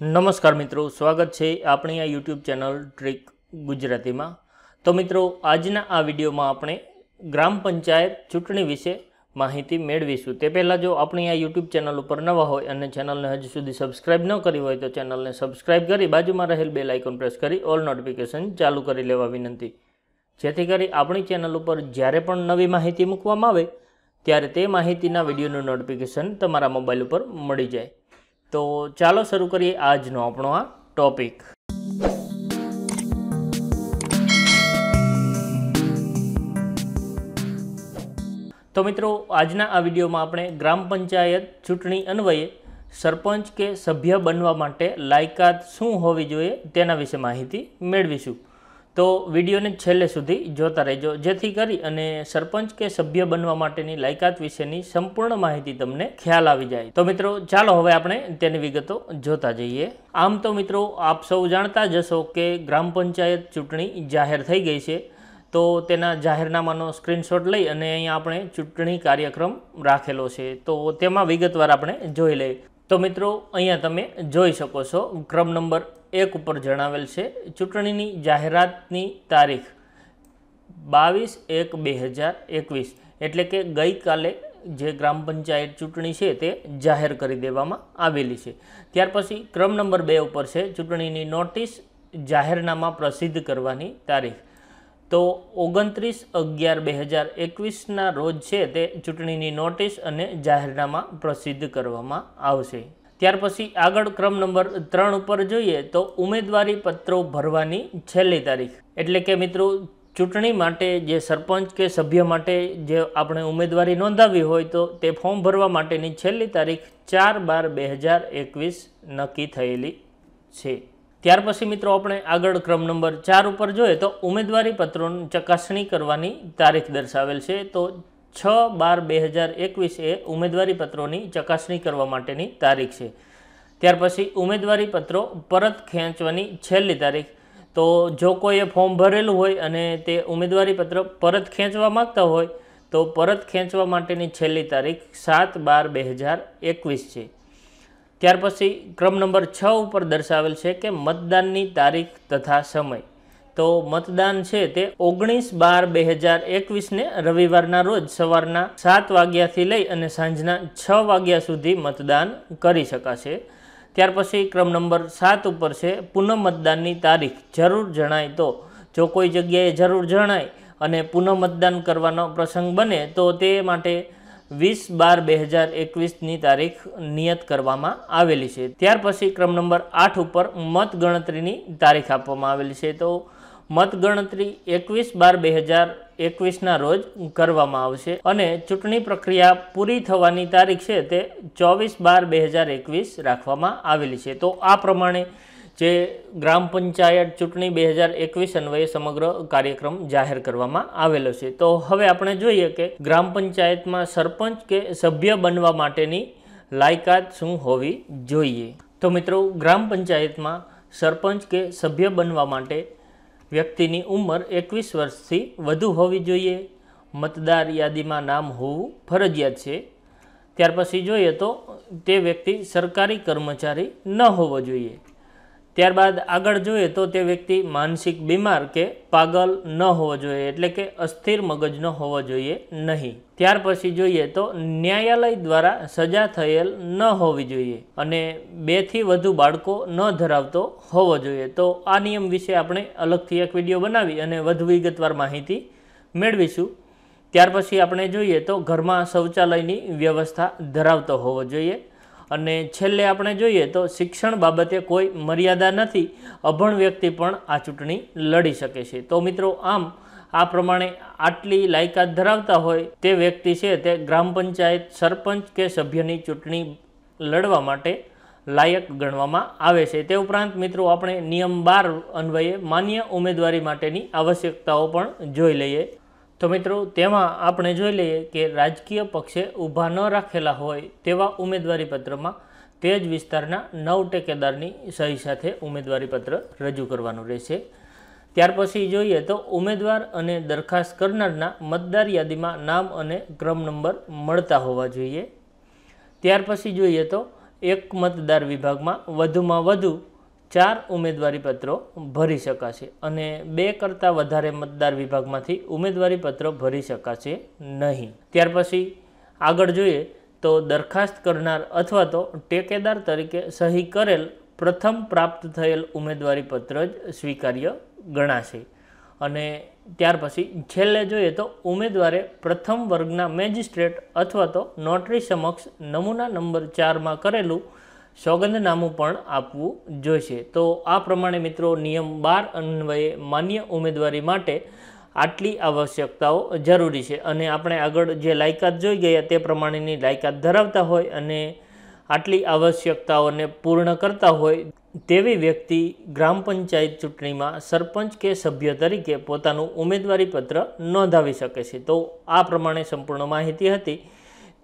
નમસ્કાર મિત્રો સ્વાગત છે આપણી આ યુટ્યુબ ચેનલ ટ્રીક ગુજરાતીમાં તો મિત્રો આજના આ વિડીયોમાં આપણે ગ્રામ પંચાયત ચૂંટણી વિશે માહિતી મેળવીશું તે પહેલાં જો આપણી આ યુટ્યુબ ચેનલ ઉપર નવા હોય અને ચેનલને હજુ સુધી સબસ્ક્રાઇબ ન કરી હોય તો ચેનલને સબસ્ક્રાઇબ કરી બાજુમાં રહેલ બેલ આઇકોન પ્રેસ કરી ઓલ નોટિફિકેશન ચાલુ કરી લેવા વિનંતી જેથી કરી આપણી ચેનલ ઉપર જ્યારે પણ નવી માહિતી મૂકવામાં આવે ત્યારે તે માહિતીના વિડીયોનું નોટિફિકેશન તમારા મોબાઈલ ઉપર મળી જાય તો ચાલો શરૂ કરીએ આજનો આપણો આ ટોપિક તો મિત્રો આજના આ વિડીયોમાં આપણે ગ્રામ પંચાયત ચૂંટણી અન્વયે સરપંચ કે સભ્ય બનવા માટે લાયકાત શું હોવી જોઈએ તેના વિશે માહિતી મેળવીશું તો વિડીયોને છેલ્લે સુધી જોતા રહેજો જેથી કરી અને સરપંચ કે સભ્ય બનવા માટેની લાયકાત વિશેની સંપૂર્ણ માહિતી તમને ખ્યાલ આવી જાય તો મિત્રો ચાલો હવે આપણે તેની વિગતો જોતા જઈએ આમ તો મિત્રો આપ સૌ જાણતા જ હશો કે ગ્રામ પંચાયત ચૂંટણી જાહેર થઈ ગઈ છે તો તેના જાહેરનામાનો સ્ક્રીનશોટ લઈ અને અહીંયા આપણે ચૂંટણી કાર્યક્રમ રાખેલો છે તો તેમાં વિગતવાર આપણે જોઈ લઈએ તો મિત્રો અહીંયા તમે જોઈ શકો છો ક્રમ નંબર એક ઉપર જણાવેલ છે ચૂંટણીની જાહેરાતની તારીખ બાવીસ એક બે હજાર એકવીસ એટલે કે ગઈકાલે જે ગ્રામ પંચાયત ચૂંટણી છે તે જાહેર કરી દેવામાં આવેલી છે ત્યાર પછી ક્રમ નંબર બે ઉપર છે ચૂંટણીની નોટિસ જાહેરનામા પ્રસિદ્ધ કરવાની તારીખ તો ઓગણત્રીસ અગિયાર બે હજાર એકવીસના રોજ છે તે ચૂંટણીની નોટિસ અને જાહેરનામા પ્રસિદ્ધ કરવામાં આવશે ત્યાર પછી આગળ ક્રમ નંબર ત્રણ ઉપર જોઈએ તો ઉમેદવારી પત્રો ભરવાની છેલ્લી તારીખ એટલે કે મિત્રો ચૂંટણી માટે જે સરપંચ કે સભ્ય માટે જે આપણે ઉમેદવારી નોંધાવી હોય તો તે ફોર્મ ભરવા માટેની છેલ્લી તારીખ ચાર બાર બે હજાર એકવીસ નક્કી થયેલી છે ત્યાર પછી મિત્રો આપણે આગળ ક્રમ નંબર ચાર ઉપર જોઈએ તો ઉમેદવારી પત્રોની ચકાસણી કરવાની તારીખ દર્શાવેલ છે તો છ બાર બે હજાર એકવીસ એ ઉમેદવારી પત્રોની ચકાસણી કરવા માટેની તારીખ છે ત્યાર પછી પત્રો પરત ખેંચવાની છેલ્લી તારીખ તો જો કોઈએ ફોર્મ ભરેલું હોય અને તે ઉમેદવારી પત્ર પરત ખેંચવા માગતા હોય તો પરત ખેંચવા માટેની છેલ્લી તારીખ સાત બાર બે હજાર એકવીસ છે ત્યાર પછી ક્રમ નંબર છ ઉપર દર્શાવેલ છે કે મતદાનની તારીખ તથા સમય તો મતદાન છે તે ઓગણીસ બાર બે હજાર એકવીસને રવિવારના રોજ સવારના સાત વાગ્યાથી લઈ અને સાંજના છ વાગ્યા સુધી મતદાન કરી શકાશે ત્યાર પછી ક્રમ નંબર સાત ઉપર છે પુનઃ મતદાનની તારીખ જરૂર જણાય તો જો કોઈ જગ્યાએ જરૂર જણાય અને પુનઃ મતદાન કરવાનો પ્રસંગ બને તો તે માટે વીસ બાર બે હજાર એકવીસની તારીખ નિયત કરવામાં આવેલી છે ત્યાર પછી ક્રમ નંબર આઠ ઉપર મતગણતરીની તારીખ આપવામાં આવેલી છે તો મતગણતરી એકવીસ બાર બે હજાર એકવીસના રોજ કરવામાં આવશે અને ચૂંટણી પ્રક્રિયા પૂરી થવાની તારીખ છે તે ચોવીસ બાર બે હજાર એકવીસ રાખવામાં આવેલી છે તો આ પ્રમાણે જે ગ્રામ પંચાયત ચૂંટણી બે હજાર એકવીસ અન્વયે સમગ્ર કાર્યક્રમ જાહેર કરવામાં આવેલો છે તો હવે આપણે જોઈએ કે ગ્રામ પંચાયતમાં સરપંચ કે સભ્ય બનવા માટેની લાયકાત શું હોવી જોઈએ તો મિત્રો ગ્રામ પંચાયતમાં સરપંચ કે સભ્ય બનવા માટે વ્યક્તિની ઉંમર એકવીસ વર્ષથી વધુ હોવી જોઈએ મતદાર યાદીમાં નામ હોવું ફરજિયાત છે ત્યાર પછી જોઈએ તો તે વ્યક્તિ સરકારી કર્મચારી ન હોવો જોઈએ ત્યારબાદ આગળ જોઈએ તો તે વ્યક્તિ માનસિક બીમાર કે પાગલ ન હોવો જોઈએ એટલે કે અસ્થિર મગજનો હોવો જોઈએ નહીં ત્યાર પછી જોઈએ તો ન્યાયાલય દ્વારા સજા થયેલ ન હોવી જોઈએ અને બેથી વધુ બાળકો ન ધરાવતો હોવો જોઈએ તો આ નિયમ વિશે આપણે અલગથી એક વિડીયો બનાવી અને વધુ વિગતવાર માહિતી મેળવીશું ત્યાર પછી આપણે જોઈએ તો ઘરમાં શૌચાલયની વ્યવસ્થા ધરાવતો હોવો જોઈએ અને છેલ્લે આપણે જોઈએ તો શિક્ષણ બાબતે કોઈ મર્યાદા નથી અભણ વ્યક્તિ પણ આ ચૂંટણી લડી શકે છે તો મિત્રો આમ આ પ્રમાણે આટલી લાયકાત ધરાવતા હોય તે વ્યક્તિ છે તે ગ્રામ પંચાયત સરપંચ કે સભ્યની ચૂંટણી લડવા માટે લાયક ગણવામાં આવે છે તે ઉપરાંત મિત્રો આપણે નિયમ બાર અન્વયે માન્ય ઉમેદવારી માટેની આવશ્યકતાઓ પણ જોઈ લઈએ તો મિત્રો તેમાં આપણે જોઈ લઈએ કે રાજકીય પક્ષે ઊભા ન રાખેલા હોય તેવા ઉમેદવારીપત્રમાં તે જ વિસ્તારના નવ ટેકેદારની સહી સાથે ઉમેદવારીપત્ર રજૂ કરવાનું રહેશે ત્યાર પછી જોઈએ તો ઉમેદવાર અને દરખાસ્ત કરનારના મતદાર યાદીમાં નામ અને ક્રમ નંબર મળતા હોવા જોઈએ ત્યાર પછી જોઈએ તો એક મતદાર વિભાગમાં વધુમાં વધુ ચાર ઉમેદવારીપત્રો ભરી શકાશે અને બે કરતાં વધારે મતદાર વિભાગમાંથી ઉમેદવારીપત્રો ભરી શકાશે નહીં ત્યાર પછી આગળ જોઈએ તો દરખાસ્ત કરનાર અથવા તો ટેકેદાર તરીકે સહી કરેલ પ્રથમ પ્રાપ્ત થયેલ ઉમેદવારીપત્ર જ સ્વીકાર્ય ગણાશે અને ત્યાર પછી છેલ્લે જોઈએ તો ઉમેદવારે પ્રથમ વર્ગના મેજિસ્ટ્રેટ અથવા તો નોટરી સમક્ષ નમૂના નંબર ચારમાં કરેલું સોગંદનામું પણ આપવું જોઈશે તો આ પ્રમાણે મિત્રો નિયમ બાર અન્વયે માન્ય ઉમેદવારી માટે આટલી આવશ્યકતાઓ જરૂરી છે અને આપણે આગળ જે લાયકાત જોઈ ગયા તે પ્રમાણેની લાયકાત ધરાવતા હોય અને આટલી આવશ્યકતાઓને પૂર્ણ કરતા હોય તેવી વ્યક્તિ ગ્રામ પંચાયત ચૂંટણીમાં સરપંચ કે સભ્ય તરીકે પોતાનું ઉમેદવારી પત્ર નોંધાવી શકે છે તો આ પ્રમાણે સંપૂર્ણ માહિતી હતી